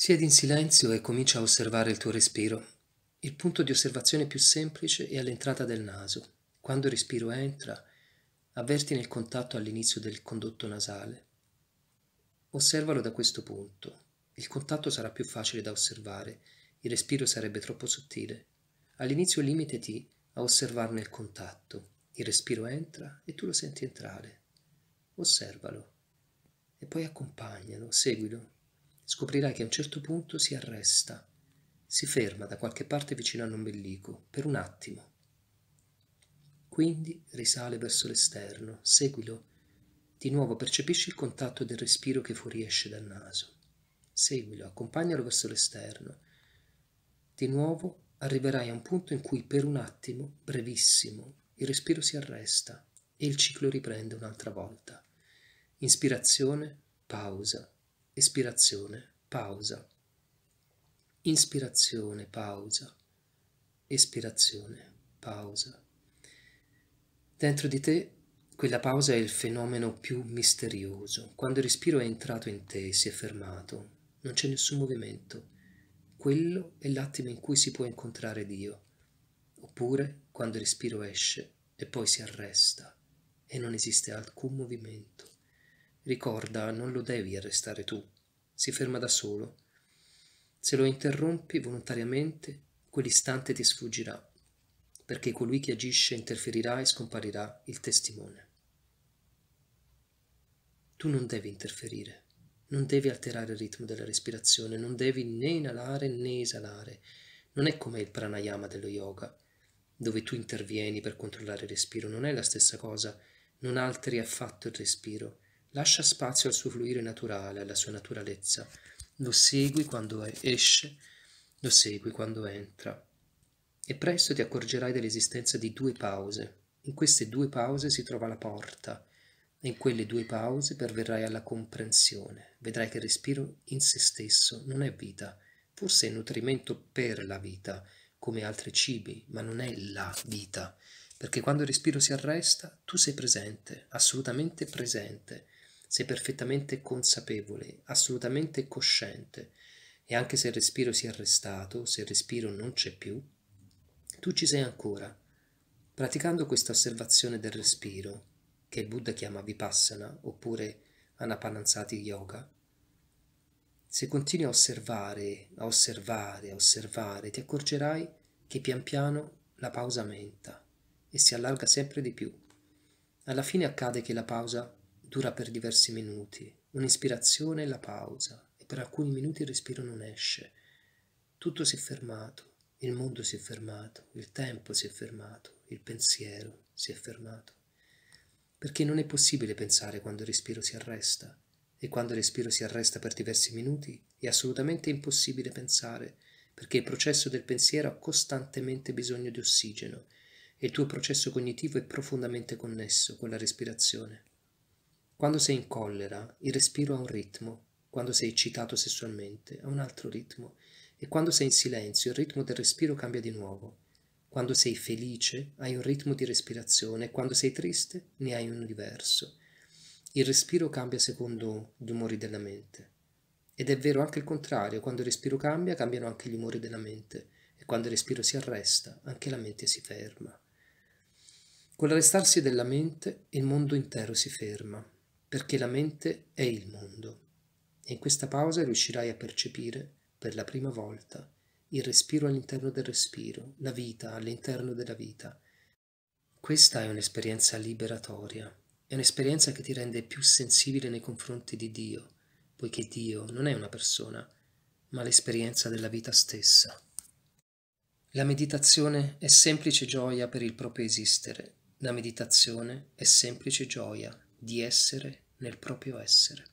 Siedi in silenzio e comincia a osservare il tuo respiro, il punto di osservazione più semplice è all'entrata del naso. Quando il respiro entra, avverti nel contatto all'inizio del condotto nasale. Osservalo da questo punto. Il contatto sarà più facile da osservare, il respiro sarebbe troppo sottile. All'inizio limitati a osservarne il contatto. Il respiro entra e tu lo senti entrare. Osservalo. E poi accompagnalo, seguilo, scoprirai che a un certo punto si arresta, si ferma da qualche parte vicino all'ombelico, per un attimo. Quindi risale verso l'esterno, seguilo, di nuovo percepisci il contatto del respiro che fuoriesce dal naso. Seguilo, accompagnalo verso l'esterno. Di nuovo arriverai a un punto in cui per un attimo, brevissimo, il respiro si arresta e il ciclo riprende un'altra volta. Inspirazione, pausa, espirazione, pausa, inspirazione, pausa, espirazione, pausa. Dentro di te quella pausa è il fenomeno più misterioso. Quando il respiro è entrato in te, si è fermato, non c'è nessun movimento. Quello è l'attimo in cui si può incontrare Dio. Oppure quando il respiro esce e poi si arresta e non esiste alcun movimento. Ricorda, non lo devi arrestare tu. Si ferma da solo. Se lo interrompi volontariamente, quell'istante ti sfuggirà, perché colui che agisce interferirà e scomparirà il testimone. Tu non devi interferire, non devi alterare il ritmo della respirazione, non devi né inalare né esalare. Non è come il pranayama dello yoga, dove tu intervieni per controllare il respiro, non è la stessa cosa, non alteri affatto il respiro Lascia spazio al suo fluire naturale, alla sua naturalezza. Lo segui quando esce, lo segui quando entra. E presto ti accorgerai dell'esistenza di due pause. In queste due pause si trova la porta. E in quelle due pause perverrai alla comprensione. Vedrai che il respiro in se stesso non è vita. Forse è nutrimento per la vita, come altri cibi, ma non è la vita perché quando il respiro si arresta tu sei presente, assolutamente presente, sei perfettamente consapevole, assolutamente cosciente e anche se il respiro si è arrestato, se il respiro non c'è più, tu ci sei ancora. Praticando questa osservazione del respiro, che il Buddha chiama vipassana oppure anapananzati yoga, se continui a osservare, a osservare, a osservare, ti accorgerai che pian piano la pausa aumenta e si allarga sempre di più. Alla fine accade che la pausa Dura per diversi minuti, un'ispirazione e la pausa, e per alcuni minuti il respiro non esce. Tutto si è fermato, il mondo si è fermato, il tempo si è fermato, il pensiero si è fermato. Perché non è possibile pensare quando il respiro si arresta, e quando il respiro si arresta per diversi minuti è assolutamente impossibile pensare, perché il processo del pensiero ha costantemente bisogno di ossigeno e il tuo processo cognitivo è profondamente connesso con la respirazione. Quando sei in collera, il respiro ha un ritmo, quando sei eccitato sessualmente ha un altro ritmo e quando sei in silenzio il ritmo del respiro cambia di nuovo. Quando sei felice hai un ritmo di respirazione e quando sei triste ne hai uno diverso. Il respiro cambia secondo gli umori della mente. Ed è vero anche il contrario, quando il respiro cambia cambiano anche gli umori della mente e quando il respiro si arresta anche la mente si ferma. Con l'arrestarsi della mente il mondo intero si ferma perché la mente è il mondo e in questa pausa riuscirai a percepire per la prima volta il respiro all'interno del respiro, la vita all'interno della vita. Questa è un'esperienza liberatoria, è un'esperienza che ti rende più sensibile nei confronti di Dio, poiché Dio non è una persona, ma l'esperienza della vita stessa. La meditazione è semplice gioia per il proprio esistere, la meditazione è semplice gioia di essere nel proprio essere.